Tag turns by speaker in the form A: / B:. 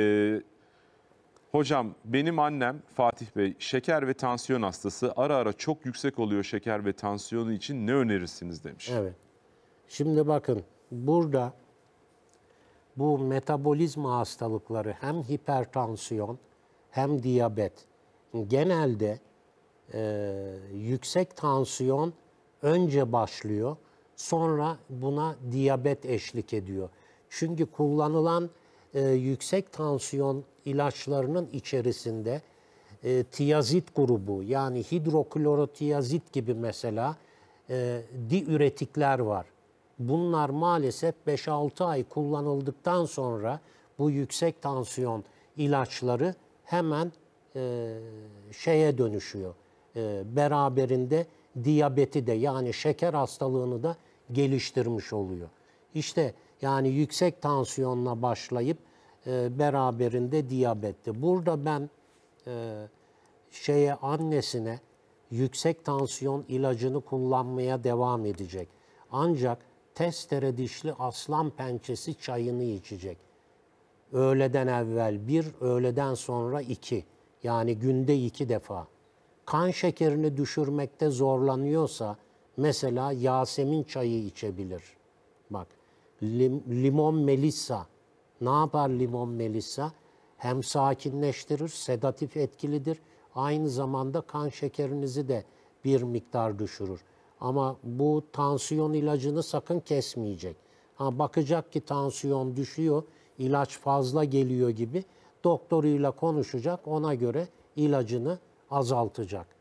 A: Ee, hocam benim annem Fatih Bey şeker ve tansiyon hastası. Ara ara çok yüksek oluyor şeker ve tansiyonu için ne önerirsiniz demiş. Evet.
B: Şimdi bakın burada bu metabolizma hastalıkları hem hipertansiyon hem diyabet genelde e, yüksek tansiyon önce başlıyor sonra buna diyabet eşlik ediyor. Çünkü kullanılan e, yüksek tansiyon ilaçlarının içerisinde e, tiyazit grubu yani hidroklorotiyazit gibi mesela e, diüretikler var. Bunlar maalesef 5-6 ay kullanıldıktan sonra bu yüksek tansiyon ilaçları hemen e, şeye dönüşüyor. E, beraberinde diyabeti de yani şeker hastalığını da geliştirmiş oluyor. İşte yani yüksek tansiyonla başlayıp e, beraberinde diyabetti. Burada ben e, şeye annesine yüksek tansiyon ilacını kullanmaya devam edecek. Ancak testere dişli aslan pençesi çayını içecek. Öğleden evvel bir, öğleden sonra iki. Yani günde iki defa. Kan şekerini düşürmekte zorlanıyorsa mesela Yasemin çayı içebilir. Bak Lim, limon melisa. Ne yapar limon melisa? Hem sakinleştirir, sedatif etkilidir. Aynı zamanda kan şekerinizi de bir miktar düşürür. Ama bu tansiyon ilacını sakın kesmeyecek. Ha, bakacak ki tansiyon düşüyor, ilaç fazla geliyor gibi doktoruyla konuşacak, ona göre ilacını azaltacak.